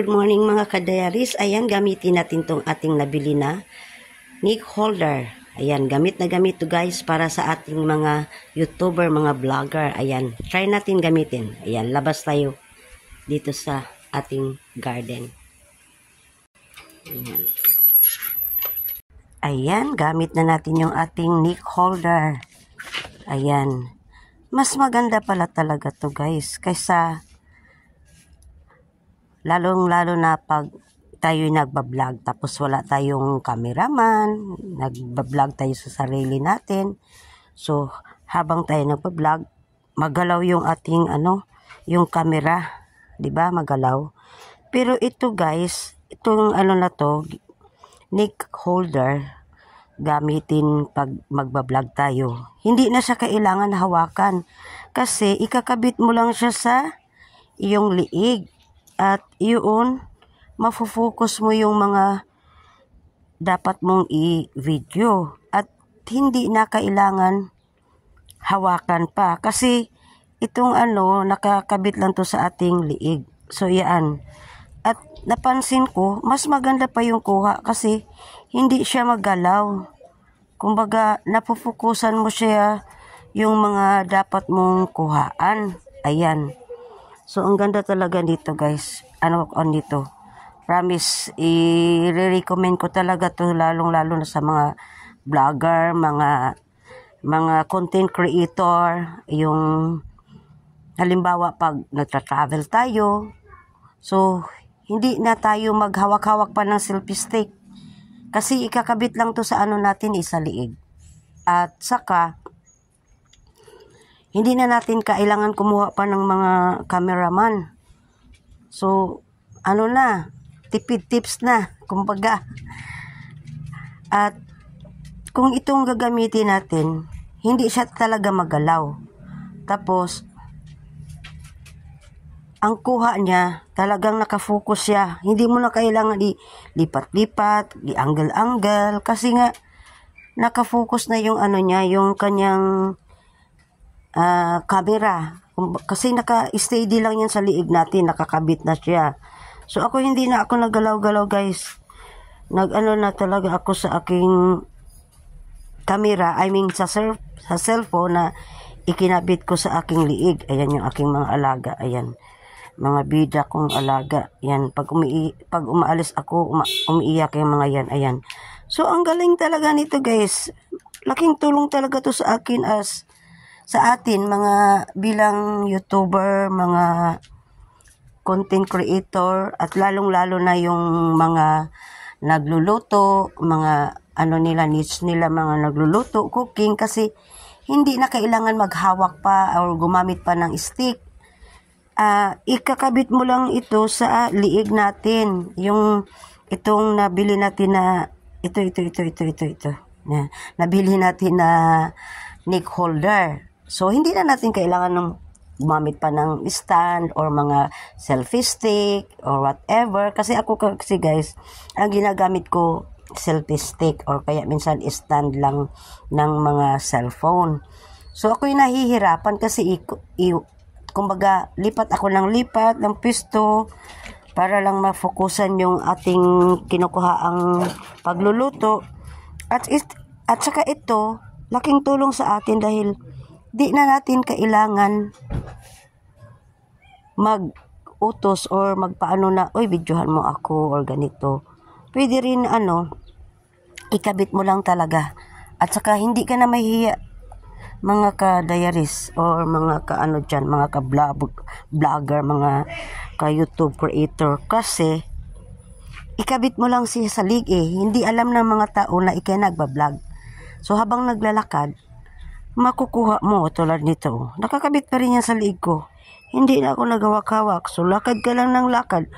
Good morning mga kadayaris. Ayan, gamitin natin tong ating nabili na nick holder. Ayan, gamit na gamit to guys para sa ating mga YouTuber, mga vlogger. Ayan, try natin gamitin. Ayan, labas tayo dito sa ating garden. Ayan. Ayan, gamit na natin yung ating nick holder. Ayan. Mas maganda pala talaga to guys kaysa Lalong-lalo na pag tayo nagbablog tapos wala tayong cameraman, nagbablog tayo sa sarili natin. So, habang tayo nagbablog, magalaw yung ating ano, yung camera, 'di ba? Magalaw. Pero ito guys, itong ano na to, nick holder gamitin pag magbablog tayo. Hindi na siya kailangan hawakan kasi ikakabit mo lang siya sa iyong liig at yun, focus mo yung mga dapat mong i-video. At hindi na kailangan hawakan pa. Kasi itong ano, nakakabit lang to sa ating liig. So, yan. At napansin ko, mas maganda pa yung kuha kasi hindi siya magalaw. Kumbaga, napupukusan mo siya yung mga dapat mong kuhaan. Ayan. So, ang ganda talaga dito, guys. Ano on dito. Promise, i-recommend ko talaga to lalong-lalo na sa mga vlogger, mga mga content creator, yung halimbawa pag natra travel tayo, so hindi na tayo maghawak-hawak pa ng selfie stick. Kasi ikakabit lang to sa ano natin, isa eh, liig. At saka, hindi na natin kailangan kumuha pa ng mga cameraman. So, ano na, tipid tips na, kumbaga. At kung itong gagamitin natin, hindi siya talaga magalaw. Tapos, ang kuha niya, talagang nakafocus siya. Hindi mo na kailangan di lipat-lipat, di angle-angle, kasi nga, nakafocus na yung ano niya, yung kanyang uh, ah, camera. Kasi naka-steady lang yan sa liig natin, nakakabit na siya. So ako hindi na ako nagalaw galaw guys. Nag-ano na talaga ako sa aking camera, I mean sa, self, sa cellphone na ikinabit ko sa aking liig. Ayan yung aking mga alaga, ayan. Mga bida kong alaga. Yan, pag, umi pag umaalis ako, uma umiiyak yung mga yan, ayan. So ang galing talaga nito guys. Laking tulong talaga to sa akin as sa atin mga bilang YouTuber, mga content creator at lalong-lalo na yung mga nagluluto, mga ano nila niche nila mga nagluluto, cooking kasi hindi na kailangan maghawak pa or gumamit pa ng stick. Uh, ikakabit mo lang ito sa liig natin. Yung itong nabili natin na ito ito ito ito ito ito. Na, nabili natin na neck holder. So, hindi na natin kailangan ng gumamit pa ng stand or mga selfie stick or whatever. Kasi ako kasi guys, ang ginagamit ko selfie stick or kaya minsan stand lang ng mga cellphone. So ako yung nahihirapan kasi i, i, kumbaga lipat ako ng lipat ng pisto para lang mafokusan yung ating kinukuha ang pagluluto. At, it, at saka ito, laking tulong sa atin dahil di na natin kailangan mag-utos or magpaano na, oy, videohan mo ako or ganito. Pwede rin, ano, ikabit mo lang talaga. At saka, hindi ka na mahihiya mga ka-diaries or mga ka-ano dyan, mga ka-vlogger, mga ka-YouTube creator. Kasi, ikabit mo lang siya sa lig eh. Hindi alam ng mga tao na ikay nagbablog. So, habang naglalakad, makukuha mo tulad nito. Nakakabit pa rin yan sa liig ko. Hindi na ako nagawak-hawak. So, lakad ka lang ng lakad.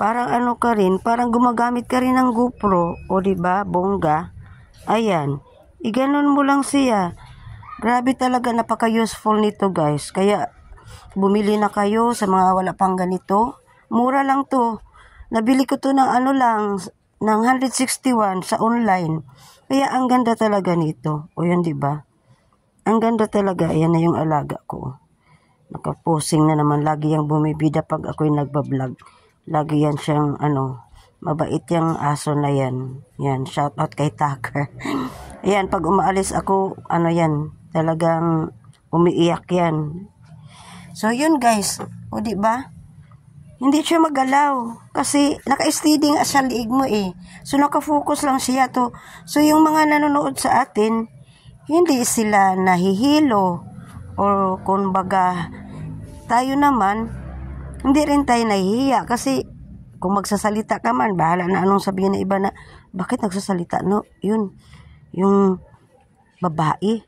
Parang ano ka rin, parang gumagamit ka rin ng GoPro. O, ba diba, bongga. Ayan. Iganon mo lang siya. Grabe talaga, napaka-useful nito guys. Kaya, bumili na kayo sa mga wala pang ganito. Mura lang to. Nabili ko to ng ano lang, ng 161 sa online. Kaya, ang ganda talaga nito. O, yun, ba diba? Ang ganda talaga, ayan na yung alaga ko. Nakapusing na naman, lagi yung bumibida pag ako'y nagbablog. Lagi yan siyang, ano, mabait yung aso na yan. Yan, shout out kay Tucker. ayan, pag umaalis ako, ano yan, talagang umiiyak yan. So, yun guys. O, di ba? Hindi siya magalaw. Kasi, naka-steady nga sa liig mo eh. So, naka-focus lang siya to. So, yung mga nanonood sa atin, hindi sila nahihilo o kumbaga tayo naman hindi rin tayo nahihiya kasi kung magsasalita ka man bahala na anong sabihin ng iba na bakit nagsasalita no yun yung babae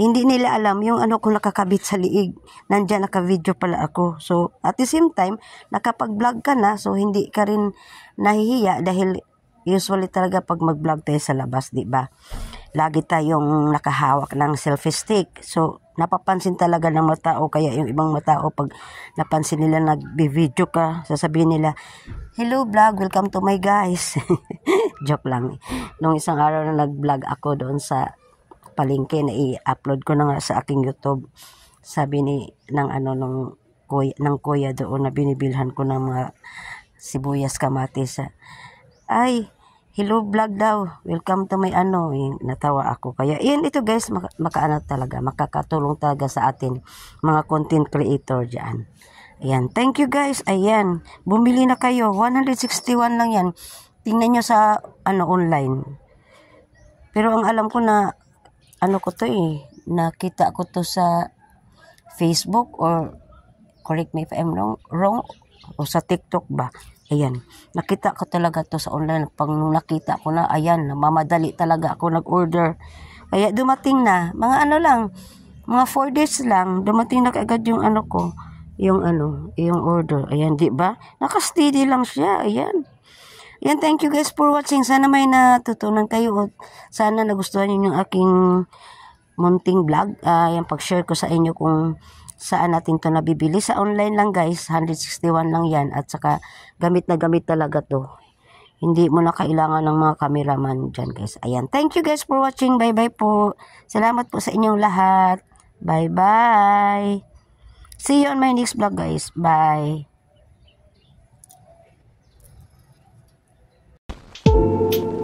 hindi nila alam yung ano kung nakakabit sa liig. Nandiyan naka-video pala ako. So, at the same time, nakapag-vlog ka na, so hindi ka rin nahihiya dahil usually talaga pag mag-vlog tayo sa labas, di ba? lagi tayong nakahawak ng selfie stick. So, napapansin talaga ng mga tao, kaya yung ibang mga tao, pag napansin nila nag-video ka, sasabihin nila, Hello vlog, welcome to my guys. Joke lang. Nung isang araw na nag-vlog ako doon sa palengke na i-upload ko na nga sa aking YouTube, sabi ni ng ano nung kuya, ng kuya doon na binibilhan ko ng mga sibuyas kamatis. Ay, hello vlog daw. Welcome to my ano, eh, natawa ako. Kaya yan ito guys, maka, makaano talaga, makakatulong talaga sa atin mga content creator diyan. Ayan, thank you guys. Ayan, bumili na kayo. 161 lang yan. Tingnan nyo sa ano online. Pero ang alam ko na ano ko to eh, nakita ko to sa Facebook or correct me if I'm wrong, wrong o sa TikTok ba. Ayan. Nakita ko talaga to sa online. Pag nakita ko na, ayan, namamadali talaga ako nag-order. Kaya dumating na. Mga ano lang, mga 4 days lang, dumating na agad yung ano ko. Yung ano, yung order. Ayan, di ba? Nakasteady lang siya. Ayan. Ayan, thank you guys for watching. Sana may natutunan kayo. Sana nagustuhan yun yung aking munting vlog. Uh, ah, yung pag-share ko sa inyo kung saan natin to nabibili. Sa online lang guys, 161 lang yan. At saka gamit na gamit talaga to. Hindi mo na kailangan ng mga cameraman dyan guys. Ayan. Thank you guys for watching. Bye bye po. Salamat po sa inyong lahat. Bye bye. See you on my next vlog guys. Bye. Thank you.